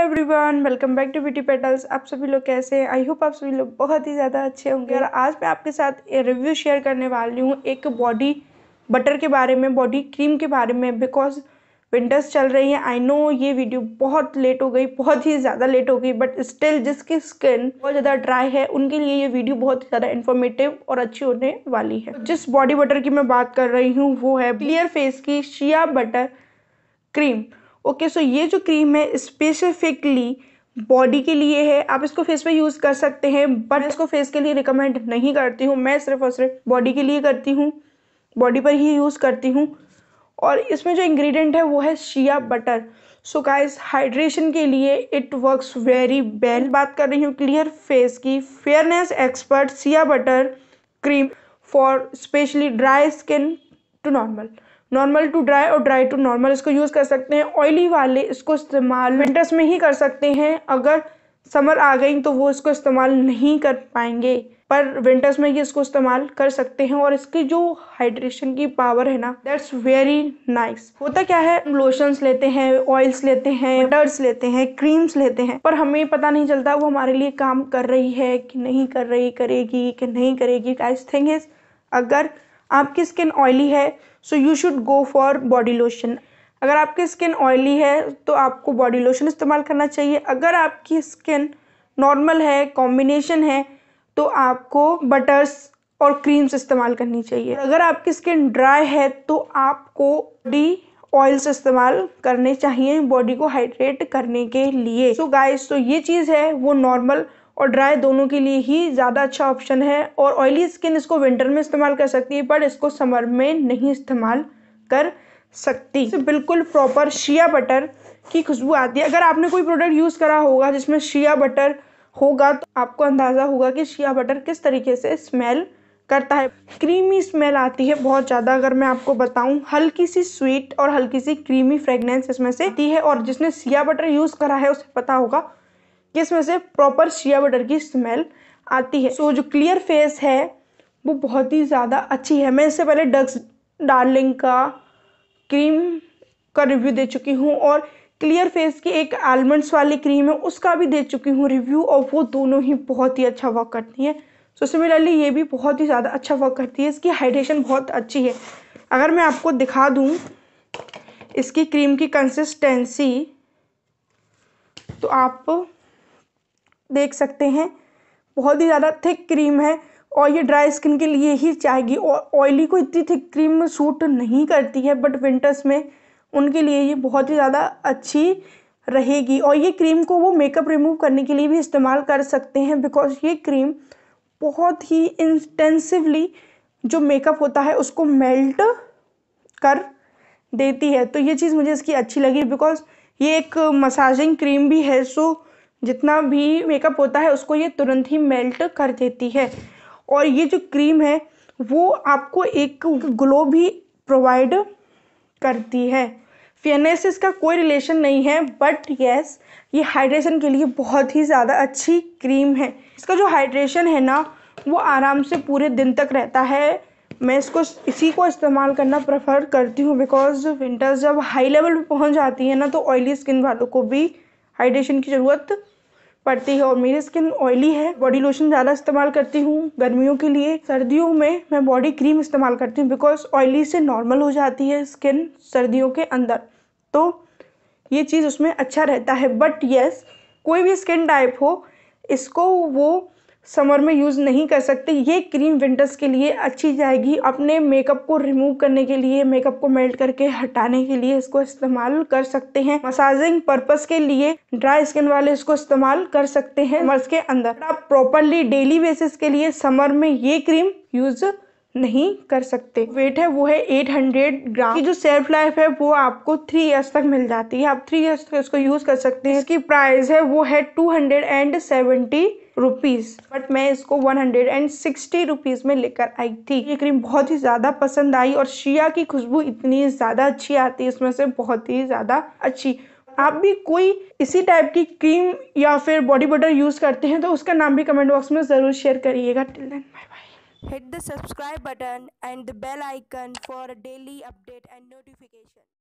hello everyone welcome back to beauty petals आप सभी लोग कैसे हैं आई होप आप सभी लोग बहुत ही ज़्यादा अच्छे होंगे और आज मैं आपके साथ रिव्यू शेयर करने वाली हूँ एक बॉडी बटर के बारे में बॉडी क्रीम के बारे में बिकॉज विंटर्स चल रही हैं आई नो ये वीडियो बहुत लेट हो गई बहुत ही ज़्यादा लेट हो गई बट स्टिल जिसकी स्किन बहुत ज़्यादा ड्राई है उनके लिए ये वीडियो बहुत ज़्यादा इन्फॉर्मेटिव और अच्छी होने वाली है जिस बॉडी बटर की मैं बात कर रही हूँ वो है क्लियर फेस की shea butter cream okay so ये जो क्रीम है स्पेसिफिकली बॉडी के लिए है आप इसको फेस पे यूज़ कर सकते हैं बट इसको फेस के लिए रिकमेंड नहीं करती हूँ मैं सिर्फ और सिर्फ बॉडी के लिए करती हूँ बॉडी पर ही यूज़ करती हूँ और इसमें जो इंग्रेडिएंट है वो है shea butter so guys hydration के लिए इट वर्क्स वेरी वेल बात कर रही हूँ क्लियर फेस की fairness expert shea butter cream for especially dry skin to normal normal to dry और ड्राई टू नॉर्मल इसको यूज़ कर सकते हैं ऑयली वाले इसको इस्तेमाल विंटर्स में ही कर सकते हैं अगर समर आ गई तो वो इसको इस्तेमाल नहीं कर पाएंगे पर विंटर्स में ही इसको इस्तेमाल कर सकते हैं और इसकी जो हाइड्रेशन की पावर है ना दैट्स वेरी नाइस होता क्या है लोशंस लेते हैं ऑयल्स लेते हैं डर्स लेते हैं क्रीम्स लेते हैं पर हमें पता नहीं चलता वो हमारे लिए काम कर रही है कि नहीं कर रही करेगी कि नहीं करेगी गाइस थिंग इज अगर आपकी स्किन ऑयली है so you should go for body lotion अगर आपकी स्किन ऑयली है तो आपको बॉडी लोशन इस्तेमाल करना चाहिए अगर आपकी स्किन नॉर्मल है कॉम्बिनेशन है तो आपको बटर्स और क्रीम्स इस्तेमाल करनी चाहिए अगर आपकी स्किन ड्राई है तो आपको डी ऑयल्स इस्तेमाल करने चाहिए बॉडी को हाइड्रेट करने के लिए सो गाइस तो ये चीज़ है वो नॉर्मल और ड्राई दोनों के लिए ही ज़्यादा अच्छा ऑप्शन है और ऑयली स्किन इसको विंटर में इस्तेमाल कर सकती है बट इसको समर में नहीं इस्तेमाल कर सकती तो बिल्कुल प्रॉपर शिया बटर की खुशबू आती है अगर आपने कोई प्रोडक्ट यूज़ करा होगा जिसमें शिया बटर होगा तो आपको अंदाज़ा होगा कि शिया बटर किस तरीके से स्मेल करता है क्रीमी स्मेल आती है बहुत ज़्यादा अगर मैं आपको बताऊँ हल्की सी स्वीट और हल्की सी क्रीमी फ्रेगनेंस इसमें से आती है और जिसने सिया बटर यूज़ करा है उसे पता होगा किसमें से प्रॉपर शिया बटर की स्मेल आती है सो so, जो क्लियर फेस है वो बहुत ही ज़्यादा अच्छी है मैं इससे पहले डक्स डार्लिंग का क्रीम का रिव्यू दे चुकी हूँ और क्लियर फेस की एक आलमंड्स वाली क्रीम है उसका भी दे चुकी हूँ रिव्यू और वो दोनों ही बहुत ही अच्छा वर्क करती है सो so, सिमिलरली ये भी बहुत ही ज़्यादा अच्छा वर्क करती है इसकी हाइड्रेशन बहुत अच्छी है अगर मैं आपको दिखा दूँ इसकी क्रीम की कंसिस्टेंसी तो आप देख सकते हैं बहुत ही ज़्यादा थिक क्रीम है और ये ड्राई स्किन के लिए ही चाहेगी और ऑयली को इतनी थिक क्रीम सूट नहीं करती है बट विंटर्स में उनके लिए ये बहुत ही ज़्यादा अच्छी रहेगी और ये क्रीम को वो मेकअप रिमूव करने के लिए भी इस्तेमाल कर सकते हैं बिकॉज ये क्रीम बहुत ही इंटेंसिवली जो मेकअप होता है उसको मेल्ट कर देती है तो ये चीज़ मुझे इसकी अच्छी लगी बिकॉज ये एक मसाजिंग क्रीम भी है सो जितना भी मेकअप होता है उसको ये तुरंत ही मेल्ट कर देती है और ये जो क्रीम है वो आपको एक ग्लो भी प्रोवाइड करती है फेयरनेस से इसका कोई रिलेशन नहीं है बट येस ये हाइड्रेशन के लिए बहुत ही ज़्यादा अच्छी क्रीम है इसका जो हाइड्रेशन है ना वो आराम से पूरे दिन तक रहता है मैं इसको इसी को इस्तेमाल करना प्रेफर करती हूँ बिकॉज विंटर्स जब हाई लेवल पे पहुँच जाती है ना तो ऑयली स्किन वालों को भी हाइड्रेशन की ज़रूरत पड़ती है और मेरी स्किन ऑयली है बॉडी लोशन ज़्यादा इस्तेमाल करती हूँ गर्मियों के लिए सर्दियों में मैं बॉडी क्रीम इस्तेमाल करती हूँ बिकॉज ऑयली से नॉर्मल हो जाती है स्किन सर्दियों के अंदर तो ये चीज़ उसमें अच्छा रहता है बट येस yes, कोई भी स्किन टाइप हो इसको वो समर में यूज़ नहीं कर सकते ये क्रीम विंटर्स के लिए अच्छी जाएगी अपने मेकअप को रिमूव करने के लिए मेकअप को मेल्ट करके हटाने के लिए इसको इस्तेमाल कर सकते हैं मसाजिंग पर्पज के लिए ड्राई स्किन वाले इसको इस्तेमाल कर सकते हैं समर्स के अंदर आप प्रॉपरली डेली बेसिस के लिए समर में ये क्रीम यूज़ नहीं कर सकते वेट है वो है 800 ग्राम की जो सेल्फ लाइफ है वो आपको थ्री ईयर्स तक मिल जाती है आप थ्री ईयर्स तक इसको यूज कर सकते हैं इसकी प्राइस है वो है two hundred and seventy rupees but मैं इसको one hundred and sixty rupees में लेकर आई थी ये क्रीम बहुत ही ज़्यादा पसंद आई और शिया की खुशबू इतनी ज़्यादा अच्छी आती है इसमें से बहुत ही ज़्यादा अच्छी आप भी कोई इसी टाइप की क्रीम या फिर बॉडी बटर यूज़ करते हैं तो उसका नाम भी कमेंट बॉक्स में ज़रूर शेयर करिएगा till then bye bye hit the subscribe button and the bell icon for daily update and notification